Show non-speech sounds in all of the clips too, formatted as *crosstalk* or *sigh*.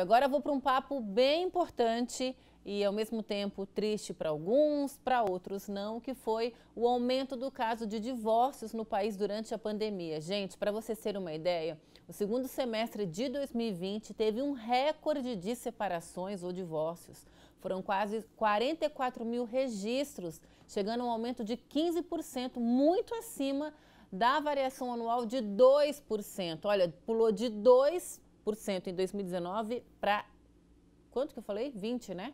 Agora vou para um papo bem importante e ao mesmo tempo triste para alguns, para outros não, que foi o aumento do caso de divórcios no país durante a pandemia. Gente, para você terem uma ideia, o segundo semestre de 2020 teve um recorde de separações ou divórcios. Foram quase 44 mil registros, chegando a um aumento de 15%, muito acima da variação anual de 2%. Olha, pulou de 2 em 2019 para quanto que eu falei? 20, né?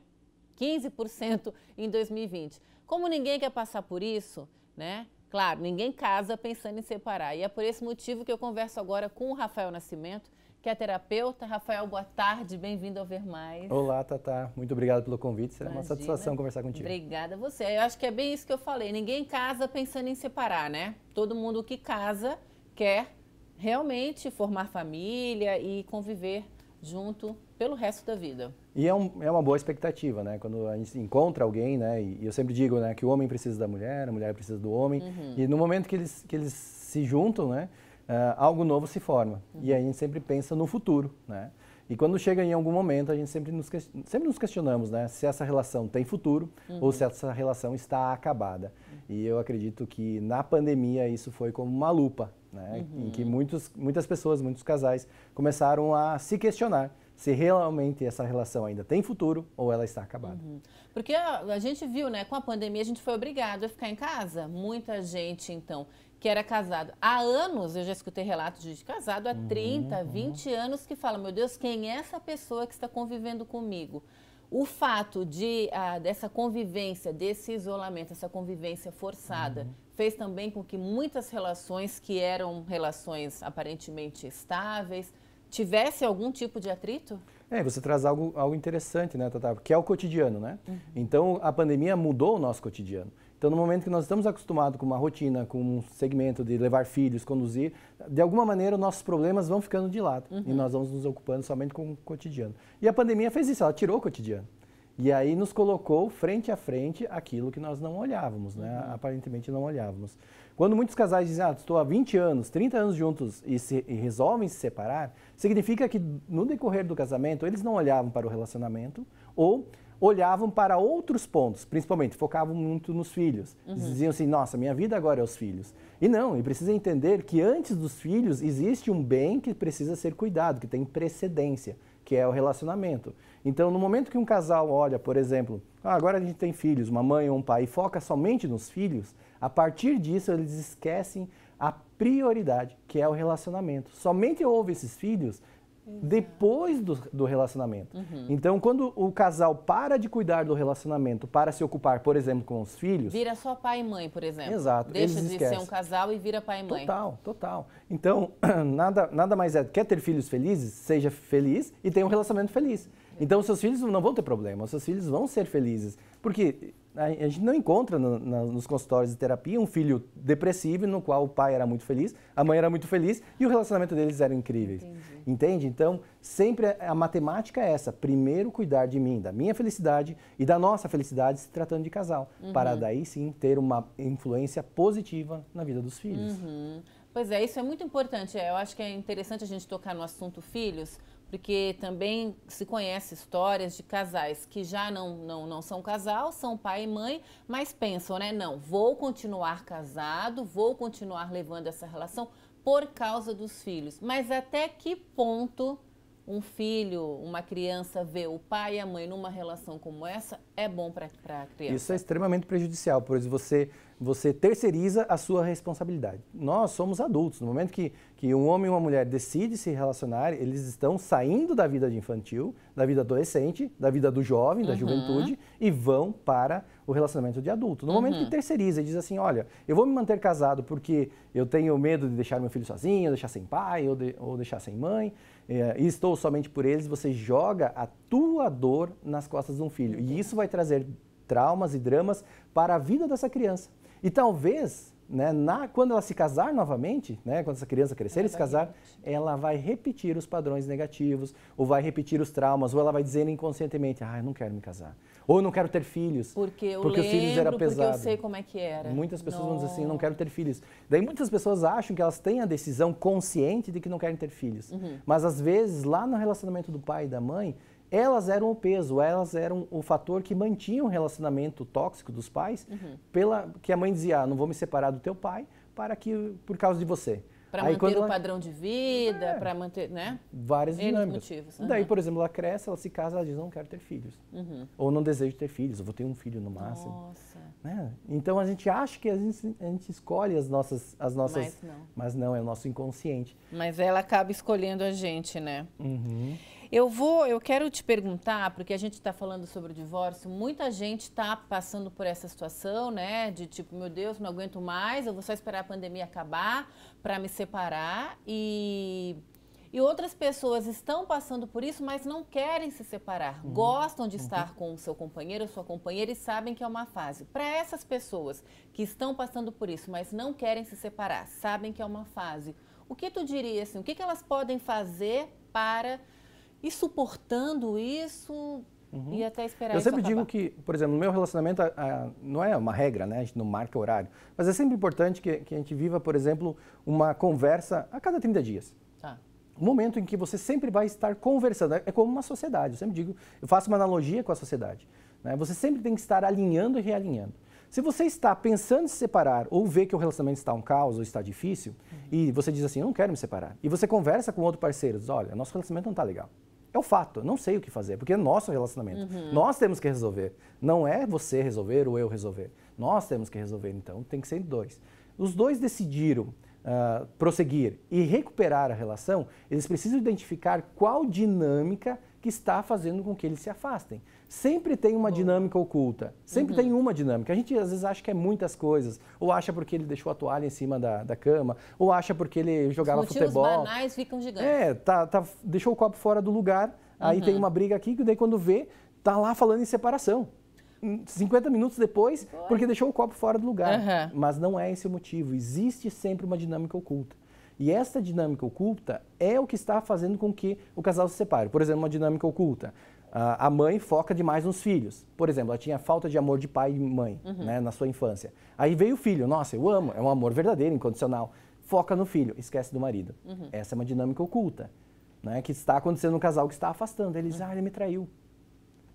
15% em 2020. Como ninguém quer passar por isso, né? Claro, ninguém casa pensando em separar. E é por esse motivo que eu converso agora com o Rafael Nascimento, que é terapeuta. Rafael, boa tarde, bem-vindo ao Ver Mais. Olá, Tata. Muito obrigado pelo convite. Será Imagina. uma satisfação conversar contigo. Obrigada a você. Eu acho que é bem isso que eu falei. Ninguém casa pensando em separar, né? Todo mundo que casa quer realmente formar família e conviver junto pelo resto da vida. E é, um, é, uma boa expectativa, né? Quando a gente encontra alguém, né? E eu sempre digo, né? Que o homem precisa da mulher, a mulher precisa do homem. Uhum. E no momento que eles, que eles se juntam, né? Uh, algo novo se forma. Uhum. E a gente sempre pensa no futuro, né? E quando chega em algum momento, a gente sempre nos, sempre nos questionamos, né? Se essa relação tem futuro uhum. ou se essa relação está acabada. E eu acredito que na pandemia isso foi como uma lupa né? Uhum. Em que uhum. muitos, muitas pessoas, muitos casais começaram a se questionar se realmente essa relação ainda tem futuro ou ela está acabada. Uhum. Porque a, a, gente viu, né, com a pandemia a gente foi obrigado a ficar em casa. Muita gente, então, que era casado há anos, eu já escutei relatos de casado há uhum, 30, 20 uhum. anos que fala, meu Deus, quem é essa pessoa que está convivendo comigo? o fato de, ah, dessa convivência, desse isolamento, essa convivência forçada, uhum. fez também com que muitas relações que eram relações aparentemente estáveis tivesse algum tipo de atrito? É, você traz algo, algo interessante, né, Tatá? Que é o cotidiano, né? Uhum. Então, a pandemia mudou o nosso cotidiano. Então, no momento que nós estamos acostumados com uma rotina, com um segmento de levar filhos, conduzir, de alguma maneira nossos problemas vão ficando de lado uhum. e nós vamos nos ocupando somente com o cotidiano. E a pandemia fez isso, ela tirou o cotidiano. E aí nos colocou frente a frente aquilo que nós não olhávamos, né? Uhum. Aparentemente não olhávamos. Quando muitos casais dizem, ah, estou há 20 anos, 30 anos juntos e, se, e resolvem se separar, significa que no decorrer do casamento eles não olhavam para o relacionamento ou olhavam para outros pontos, principalmente focavam muito nos filhos. Uhum. Diziam assim: nossa, minha vida agora é os filhos. E não, e precisa entender que antes dos filhos existe um bem que precisa ser cuidado, que tem precedência, que é o relacionamento. Então, no momento que um casal olha, por exemplo, ah, agora a gente tem filhos, uma mãe ou um pai, e foca somente nos filhos, a partir disso eles esquecem a prioridade, que é o relacionamento. Somente houve esses filhos Exato. depois do, do relacionamento. Uhum. Então, quando o casal para de cuidar do relacionamento para se ocupar, por exemplo, com os filhos. Vira só pai e mãe, por exemplo. Exato. Deixa de esquecem. ser um casal e vira pai e mãe. Total, total. Então, *clears throat* nada, nada mais é. Quer ter filhos felizes? Seja feliz e tenha um relacionamento feliz. É. Então, seus filhos não vão ter problema, seus filhos vão ser felizes. Porque a gente não encontra no, na, nos consultórios de terapia um filho depressivo no qual o pai era muito feliz, a mãe era muito feliz e o relacionamento deles era incrível. Entende? Então, sempre a, a matemática é essa: primeiro cuidar de mim, da minha felicidade e da nossa felicidade se tratando de casal, uhum. para daí sim ter uma influência positiva na vida dos filhos. Uhum. Pois é, isso é muito importante. É, eu acho que é interessante a gente tocar no assunto filhos porque também se conhece histórias de casais que já não, não, não são casal, são pai e mãe, mas pensam, né? Não, vou continuar casado, vou continuar levando essa relação por causa dos filhos. Mas até que ponto um filho, uma criança vê o pai e a mãe numa relação como essa é bom para a criança? Isso é extremamente prejudicial, por isso você você terceiriza a sua responsabilidade. Nós somos adultos. No momento que, que um homem e uma mulher decidem se relacionar, eles estão saindo da vida infantil, da vida adolescente, da vida do jovem, da uhum. juventude e vão para o relacionamento de adulto. No uhum. momento que uhum. terceiriza e diz assim: olha, eu vou me manter casado porque eu tenho medo de deixar meu filho sozinho, deixar sem pai ou, de, ou deixar sem mãe, é, e estou somente por eles, você joga a tua dor nas costas de um filho. E isso vai trazer traumas e dramas para a vida dessa criança. E talvez, né, na, quando ela se casar novamente, né, quando essa criança crescer e se casar, repetir. ela vai repetir os padrões negativos, ou vai repetir os traumas, ou ela vai dizer inconscientemente, ah, eu não quero me casar. Ou eu não quero ter filhos. Porque eu porque lembro, os filhos era pesado. porque eu sei como é que era. Muitas pessoas não. vão dizer assim, não quero ter filhos. Daí muitas pessoas acham que elas têm a decisão consciente de que não querem ter filhos. Uhum. Mas às vezes, lá no relacionamento do pai e da mãe, elas eram o peso, elas eram o fator que mantinha o relacionamento tóxico dos pais, uhum. pela que a mãe dizia, ah, não vou me separar do teu pai para que por causa de você. Para manter o padrão de vida, é, para manter, né? Várias dinâmicas. Motivos, uhum. Daí, por exemplo, ela cresce, ela se casa, ela diz, não quero ter filhos. Uhum. Ou não desejo ter filhos, eu vou ter um filho no máximo. Nossa. Né? Então, a gente acha que a gente, a gente, escolhe as nossas, as nossas... Mas não. Mas não, é o nosso inconsciente. Mas ela acaba escolhendo a gente, né? Uhum. Eu vou, eu quero te perguntar, porque a gente está falando sobre o divórcio, muita gente está passando por essa situação, né? De tipo, meu Deus, não aguento mais, eu vou só esperar a pandemia acabar para me separar. E, e outras pessoas estão passando por isso, mas não querem se separar. Uhum. Gostam de uhum. estar com o seu companheiro ou sua companheira e sabem que é uma fase. Para essas pessoas que estão passando por isso, mas não querem se separar, sabem que é uma fase. O que tu dirias assim? O que, que elas podem fazer para e suportando isso uhum. e até esperar Eu sempre digo que, por exemplo, no meu relacionamento, a, a, não é uma regra, né? A gente não marca horário. Mas é sempre importante que, que a gente viva, por exemplo, uma conversa a cada 30 dias. Tá. Um momento em que você sempre vai estar conversando. É como uma sociedade, eu sempre digo, eu faço uma analogia com a sociedade. Né? Você sempre tem que estar alinhando e realinhando. Se você está pensando em se separar ou vê que o relacionamento está um caos ou está difícil, uhum. e você diz assim, eu não quero me separar, e você conversa com outro parceiro, diz, olha, nosso relacionamento não está legal. É o fato, não sei o que fazer, porque é nosso relacionamento. Uhum. Nós temos que resolver. Não é você resolver ou eu resolver. Nós temos que resolver, então tem que ser dois. Os dois decidiram uh, prosseguir e recuperar a relação, eles precisam identificar qual dinâmica que está fazendo com que eles se afastem. Sempre tem uma dinâmica oculta, sempre uhum. tem uma dinâmica. A gente às vezes acha que é muitas coisas, ou acha porque ele deixou a toalha em cima da, da cama, ou acha porque ele jogava Os futebol. Os banais ficam gigantes. É, tá, tá, deixou o copo fora do lugar, aí tem uhum. uma briga aqui, que daí quando vê, tá lá falando em separação. 50 hum, minutos depois, Boa. porque deixou o copo fora do lugar. Uhum. Mas não é esse o motivo. Existe sempre uma dinâmica oculta. E essa dinâmica oculta é o que está fazendo com que o casal se separe. Por exemplo, uma dinâmica oculta. Ah, a mãe foca demais nos filhos. Por exemplo, ela tinha falta de amor de pai e mãe uhum. né, na sua infância. Aí veio o filho. Nossa, eu amo. É um amor verdadeiro, incondicional. Foca no filho, esquece do marido. Uhum. Essa é uma dinâmica oculta né, que está acontecendo no casal que está afastando. Eles, uhum. ah, ele me traiu.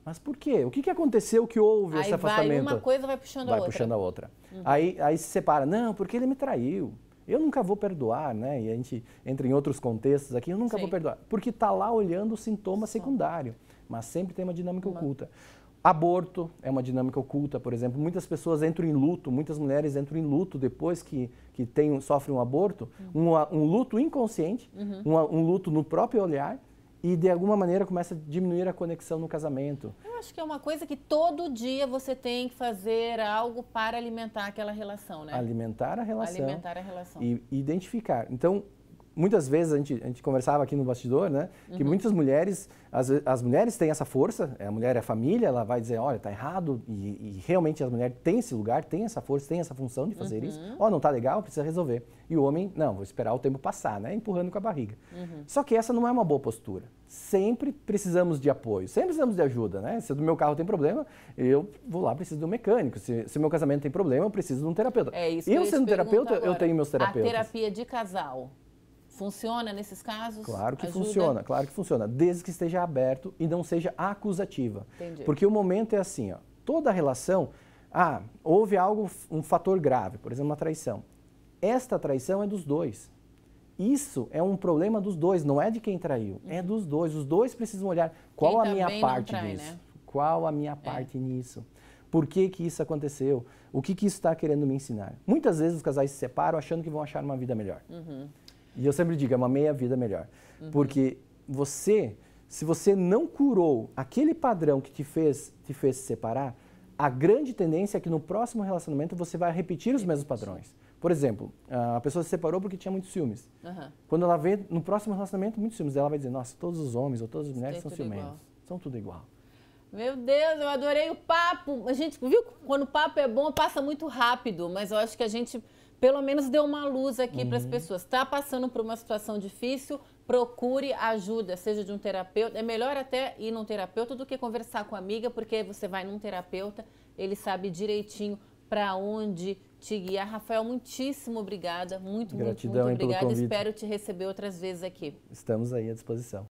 Mas por quê? O que, que aconteceu que houve aí esse afastamento? Vai, uma coisa vai puxando vai a outra. Puxando a outra. Uhum. Aí, aí se separa. Não, porque ele me traiu. Eu nunca vou perdoar, né? E a gente entra em outros contextos aqui, eu nunca Sim. vou perdoar. Porque está lá olhando o sintoma secundário. Mas sempre tem uma dinâmica uma. oculta. Aborto é uma dinâmica oculta, por exemplo. Muitas pessoas entram em luto, muitas mulheres entram em luto depois que, que tem, sofrem um aborto. Uhum. Um, um, luto inconsciente, uhum. um, um luto no próprio olhar e de alguma maneira começa a diminuir a conexão no casamento. Eu acho que é uma coisa que todo dia você tem que fazer algo para alimentar aquela relação, né? Alimentar a relação. Alimentar a relação. E identificar. Então, muitas vezes a gente, a gente conversava aqui no bastidor, né? Que uhum. muitas mulheres, as, as mulheres têm essa força, a mulher é a família, ela vai dizer, olha, tá errado, e, e realmente as mulheres têm esse lugar, têm essa força, têm essa função de fazer uhum. isso. Ó, oh, não tá legal, precisa resolver. E o homem, não, vou esperar o tempo passar, né? Empurrando com a barriga. Uhum. Só que essa não é uma boa postura. Sempre precisamos de apoio, sempre precisamos de ajuda, né? Se o meu carro tem problema, eu vou lá, preciso de um mecânico. Se, se meu casamento tem problema, eu preciso de um terapeuta. É isso eu, eu sendo terapeuta, agora. eu tenho meus terapeutas. A terapia de casal Funciona nesses casos? Claro que Ajuda? funciona, claro que funciona, desde que esteja aberto e não seja acusativa. Entendi. Porque o momento é assim, ó, toda relação, ah, houve algo, um fator grave, por exemplo, uma traição. Esta traição é dos dois. Isso é um problema dos dois, não é de quem traiu, é dos dois. Os dois precisam olhar qual quem a minha parte trai, nisso, né? qual a minha é. parte é. nisso. Por que, que isso aconteceu? O que, que isso está querendo me ensinar? Muitas vezes os casais se separam achando que vão achar uma vida melhor. Uhum. E eu sempre digo, é uma meia vida melhor. Uhum. Porque você, se você não curou aquele padrão que te fez, te fez se separar, a grande tendência é que no próximo relacionamento você vai repetir os mesmos padrões. Por exemplo, a pessoa se separou porque tinha muitos ciúmes. Uhum. Quando ela vê no próximo relacionamento muitos ciúmes, ela vai dizer: Nossa, todos os homens ou todas as mulheres são ciumentos. Igual. São tudo igual. Meu Deus, eu adorei o papo. A gente viu quando o papo é bom, passa muito rápido, mas eu acho que a gente pelo menos deu uma luz aqui uhum. para as pessoas. Está passando por uma situação difícil, procure ajuda, seja de um terapeuta. É melhor até ir num terapeuta do que conversar com a amiga, porque você vai num terapeuta, ele sabe direitinho para onde te guiar. Rafael, muitíssimo obrigada. Muito, Gratidão, muito, muito obrigada. Espero te receber outras vezes aqui. Estamos aí à disposição.